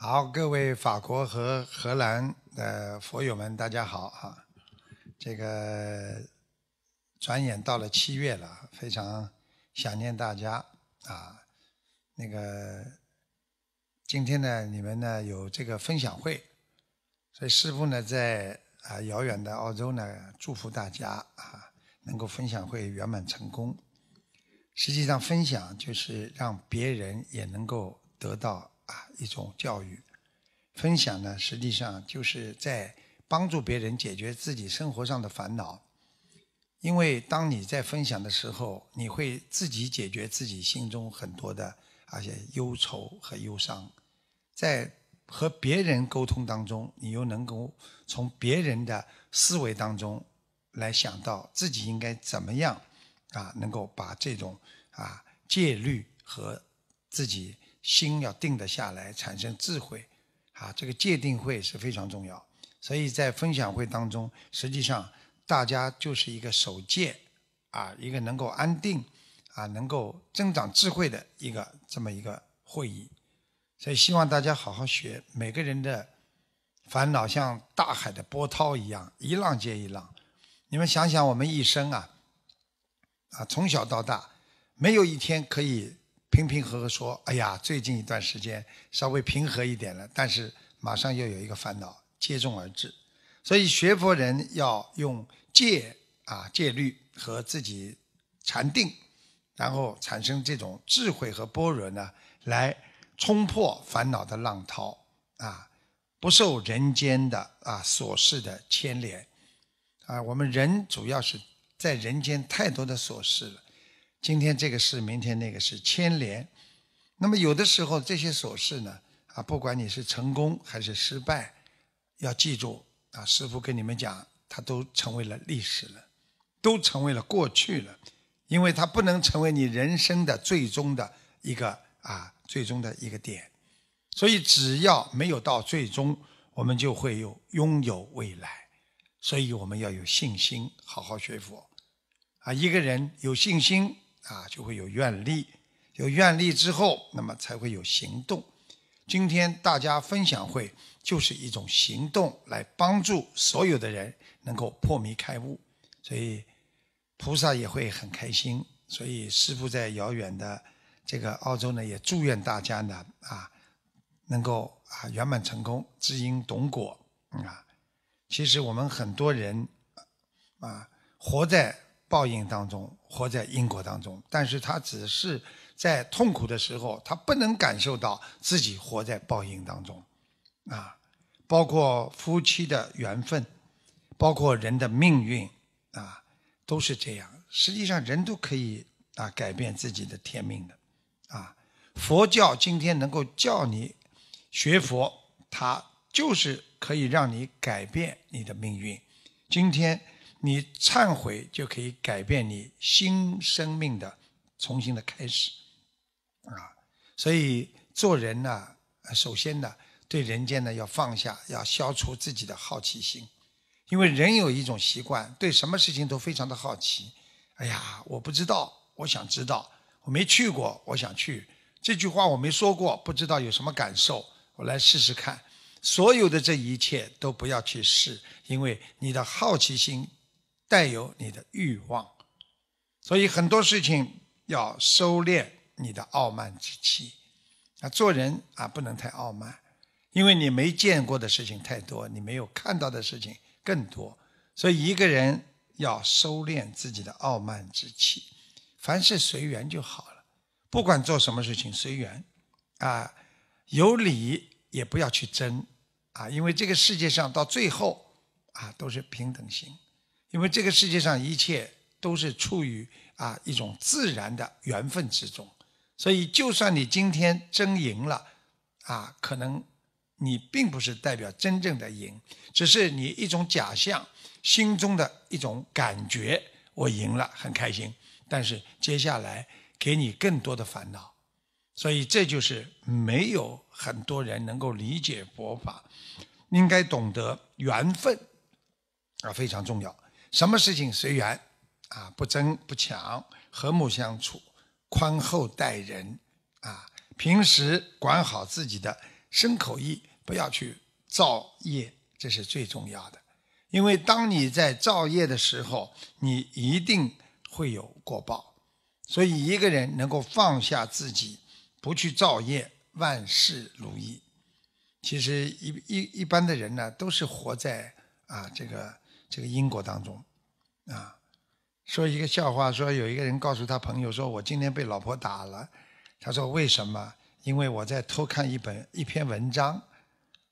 好，各位法国和荷兰的佛友们，大家好啊！这个转眼到了七月了，非常想念大家啊。那个今天呢，你们呢有这个分享会，所以师傅呢在啊遥远的澳洲呢，祝福大家啊能够分享会圆满成功。实际上，分享就是让别人也能够得到。啊，一种教育分享呢，实际上就是在帮助别人解决自己生活上的烦恼。因为当你在分享的时候，你会自己解决自己心中很多的而且忧愁和忧伤。在和别人沟通当中，你又能够从别人的思维当中来想到自己应该怎么样啊，能够把这种啊戒律和自己。心要定得下来，产生智慧，啊，这个戒定慧是非常重要。所以在分享会当中，实际上大家就是一个守戒，啊，一个能够安定，啊，能够增长智慧的一个这么一个会议。所以希望大家好好学。每个人的烦恼像大海的波涛一样，一浪接一浪。你们想想，我们一生啊，啊，从小到大，没有一天可以。平平和和说：“哎呀，最近一段时间稍微平和一点了，但是马上又有一个烦恼接踵而至。所以学佛人要用戒啊戒律和自己禅定，然后产生这种智慧和般若呢，来冲破烦恼的浪涛啊，不受人间的啊琐事的牵连啊。我们人主要是在人间太多的琐事了。”今天这个事，明天那个事牵连，那么有的时候这些琐事呢，啊，不管你是成功还是失败，要记住啊，师傅跟你们讲，它都成为了历史了，都成为了过去了，因为它不能成为你人生的最终的一个啊，最终的一个点，所以只要没有到最终，我们就会有拥有未来，所以我们要有信心，好好学佛，啊，一个人有信心。啊，就会有愿力，有愿力之后，那么才会有行动。今天大家分享会就是一种行动，来帮助所有的人能够破迷开悟，所以菩萨也会很开心。所以师父在遥远的这个澳洲呢，也祝愿大家呢啊，能够啊圆满成功，知因懂果啊。其实我们很多人啊，活在。报应当中，活在因果当中，但是他只是在痛苦的时候，他不能感受到自己活在报应当中，啊，包括夫妻的缘分，包括人的命运，啊，都是这样。实际上，人都可以啊改变自己的天命的，啊，佛教今天能够叫你学佛，它就是可以让你改变你的命运。今天。你忏悔就可以改变你新生命的重新的开始啊！所以做人呢，首先呢，对人间呢要放下，要消除自己的好奇心，因为人有一种习惯，对什么事情都非常的好奇。哎呀，我不知道，我想知道，我没去过，我想去。这句话我没说过，不知道有什么感受，我来试试看。所有的这一切都不要去试，因为你的好奇心。带有你的欲望，所以很多事情要收敛你的傲慢之气，啊，做人啊不能太傲慢，因为你没见过的事情太多，你没有看到的事情更多，所以一个人要收敛自己的傲慢之气，凡事随缘就好了，不管做什么事情随缘，啊，有理也不要去争，啊，因为这个世界上到最后啊都是平等心。因为这个世界上一切都是处于啊一种自然的缘分之中，所以就算你今天真赢了，啊，可能你并不是代表真正的赢，只是你一种假象，心中的一种感觉，我赢了很开心，但是接下来给你更多的烦恼，所以这就是没有很多人能够理解佛法，应该懂得缘分啊非常重要。什么事情随缘，啊，不争不抢，和睦相处，宽厚待人，啊，平时管好自己的身口意，不要去造业，这是最重要的。因为当你在造业的时候，你一定会有过报。所以，一个人能够放下自己，不去造业，万事如意。其实，一一一般的人呢，都是活在啊，这个。这个因果当中，啊，说一个笑话，说有一个人告诉他朋友说：“我今天被老婆打了。”他说：“为什么？因为我在偷看一本一篇文章。”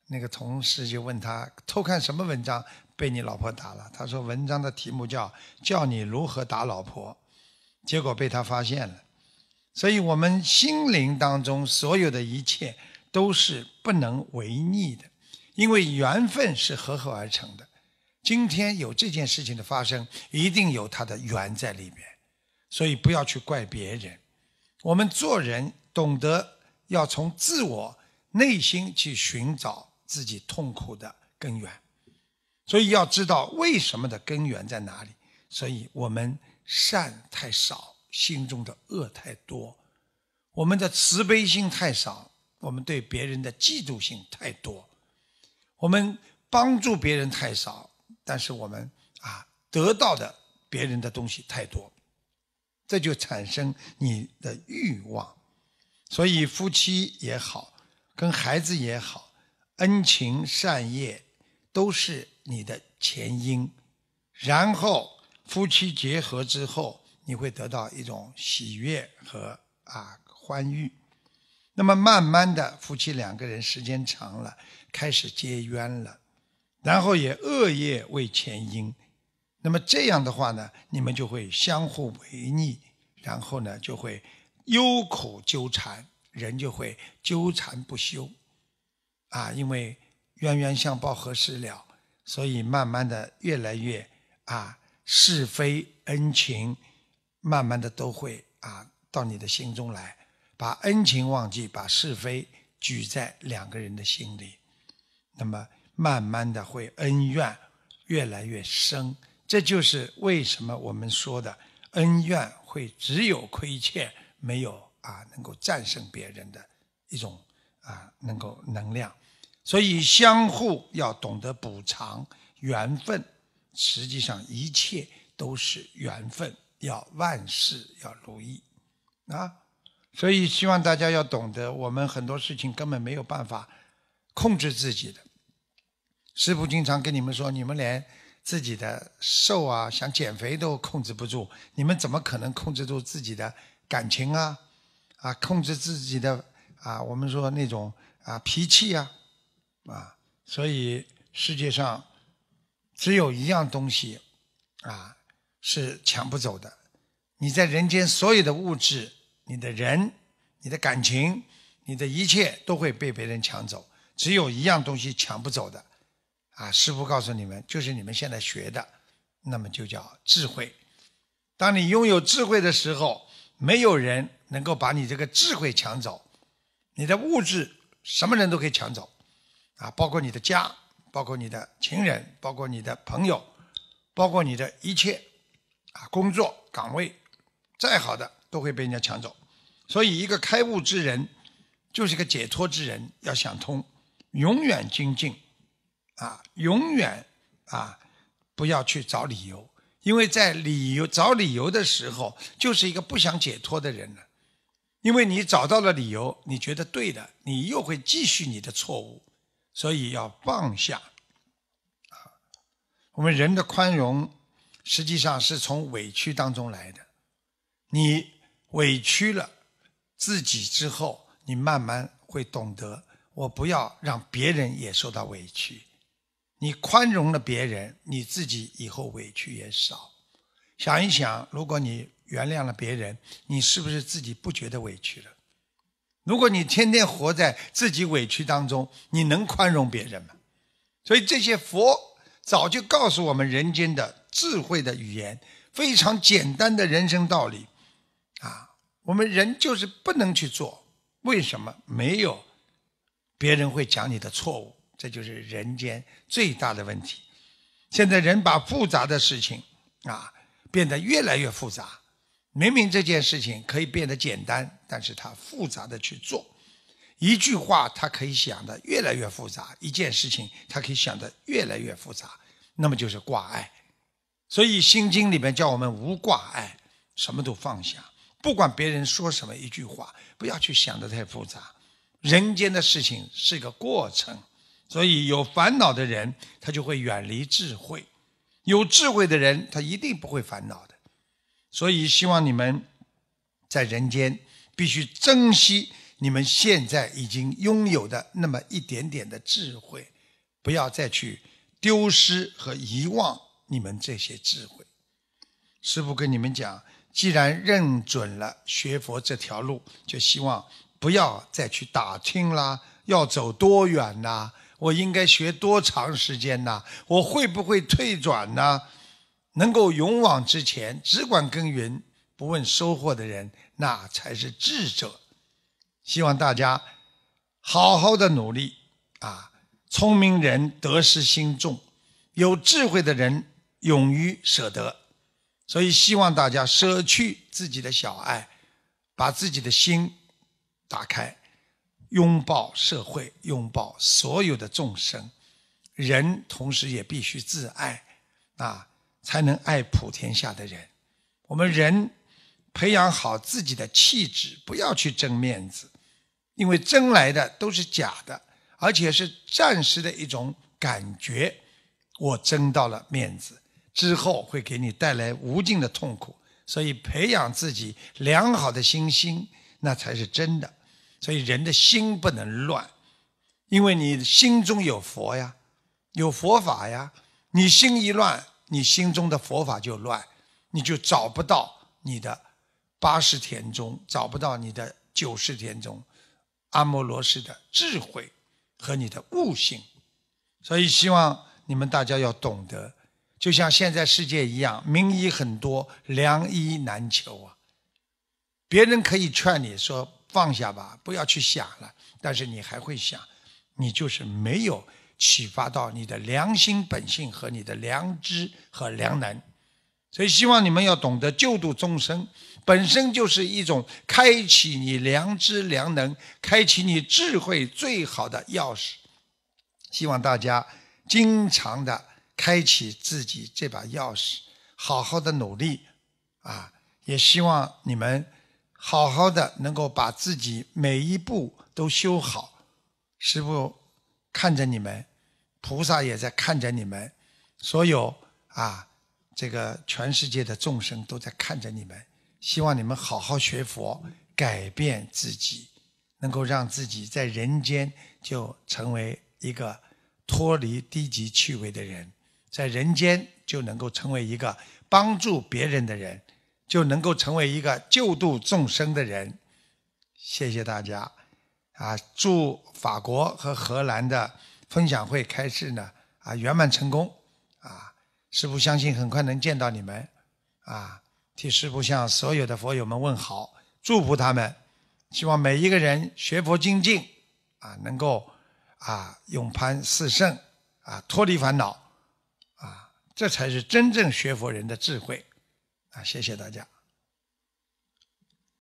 那个同事就问他：“偷看什么文章？被你老婆打了？”他说：“文章的题目叫《教你如何打老婆》，结果被他发现了。”所以，我们心灵当中所有的一切都是不能违逆的，因为缘分是合合而成的。今天有这件事情的发生，一定有它的缘在里面，所以不要去怪别人。我们做人懂得要从自我内心去寻找自己痛苦的根源，所以要知道为什么的根源在哪里。所以，我们善太少，心中的恶太多，我们的慈悲心太少，我们对别人的嫉妒心太多，我们帮助别人太少。但是我们啊得到的别人的东西太多，这就产生你的欲望，所以夫妻也好，跟孩子也好，恩情善业都是你的前因。然后夫妻结合之后，你会得到一种喜悦和啊欢愉，那么慢慢的夫妻两个人时间长了，开始结冤了。然后也恶业为前因，那么这样的话呢，你们就会相互违逆，然后呢就会忧苦纠缠，人就会纠缠不休，啊，因为冤冤相报何时了，所以慢慢的越来越啊是非恩情，慢慢的都会啊到你的心中来，把恩情忘记，把是非举在两个人的心里，那么。慢慢的会恩怨越来越深，这就是为什么我们说的恩怨会只有亏欠，没有啊能够战胜别人的一种啊能够能量，所以相互要懂得补偿，缘分，实际上一切都是缘分，要万事要如意，啊，所以希望大家要懂得，我们很多事情根本没有办法控制自己的。师父经常跟你们说，你们连自己的瘦啊，想减肥都控制不住，你们怎么可能控制住自己的感情啊？啊，控制自己的啊，我们说那种啊脾气啊，啊，所以世界上只有一样东西啊是抢不走的。你在人间所有的物质，你的人，你的感情，你的一切都会被别人抢走，只有一样东西抢不走的。啊，师父告诉你们，就是你们现在学的，那么就叫智慧。当你拥有智慧的时候，没有人能够把你这个智慧抢走。你的物质，什么人都可以抢走，啊，包括你的家，包括你的情人，包括你的朋友，包括你的一切，啊，工作岗位再好的都会被人家抢走。所以，一个开悟之人，就是个解脱之人，要想通，永远精进。啊，永远啊，不要去找理由，因为在理由找理由的时候，就是一个不想解脱的人了。因为你找到了理由，你觉得对的，你又会继续你的错误，所以要放下。啊，我们人的宽容，实际上是从委屈当中来的。你委屈了自己之后，你慢慢会懂得，我不要让别人也受到委屈。你宽容了别人，你自己以后委屈也少。想一想，如果你原谅了别人，你是不是自己不觉得委屈了？如果你天天活在自己委屈当中，你能宽容别人吗？所以这些佛早就告诉我们人间的智慧的语言，非常简单的人生道理啊。我们人就是不能去做，为什么没有别人会讲你的错误？这就是人间最大的问题。现在人把复杂的事情啊变得越来越复杂，明明这件事情可以变得简单，但是他复杂的去做。一句话，他可以想的越来越复杂；一件事情，他可以想的越来越复杂。那么就是挂碍。所以《心经》里面叫我们无挂碍，什么都放下，不管别人说什么一句话，不要去想的太复杂。人间的事情是个过程。所以有烦恼的人，他就会远离智慧；有智慧的人，他一定不会烦恼的。所以希望你们在人间必须珍惜你们现在已经拥有的那么一点点的智慧，不要再去丢失和遗忘你们这些智慧。师父跟你们讲，既然认准了学佛这条路，就希望不要再去打听啦，要走多远呐？我应该学多长时间呢？我会不会退转呢？能够勇往直前，只管耕耘，不问收获的人，那才是智者。希望大家好好的努力啊！聪明人得失心重，有智慧的人勇于舍得，所以希望大家舍去自己的小爱，把自己的心打开。拥抱社会，拥抱所有的众生，人同时也必须自爱啊，才能爱普天下的人。我们人培养好自己的气质，不要去争面子，因为争来的都是假的，而且是暂时的一种感觉。我争到了面子之后，会给你带来无尽的痛苦。所以，培养自己良好的心性，那才是真的。所以人的心不能乱，因为你心中有佛呀，有佛法呀。你心一乱，你心中的佛法就乱，你就找不到你的八十田中，找不到你的九十田中，阿摩罗氏的智慧和你的悟性。所以希望你们大家要懂得，就像现在世界一样，名医很多，良医难求啊。别人可以劝你说。放下吧，不要去想了。但是你还会想，你就是没有启发到你的良心本性和你的良知和良能。所以希望你们要懂得救度众生，本身就是一种开启你良知良能、开启你智慧最好的钥匙。希望大家经常的开启自己这把钥匙，好好的努力啊！也希望你们。好好的，能够把自己每一步都修好，师父看着你们，菩萨也在看着你们，所有啊，这个全世界的众生都在看着你们。希望你们好好学佛，改变自己，能够让自己在人间就成为一个脱离低级趣味的人，在人间就能够成为一个帮助别人的人。就能够成为一个救度众生的人。谢谢大家！啊，祝法国和荷兰的分享会开示呢，啊，圆满成功！啊，师傅相信很快能见到你们，啊，替师傅向所有的佛友们问好，祝福他们。希望每一个人学佛精进，啊，能够，啊，勇攀四圣，啊，脱离烦恼，啊，这才是真正学佛人的智慧。啊，谢谢大家。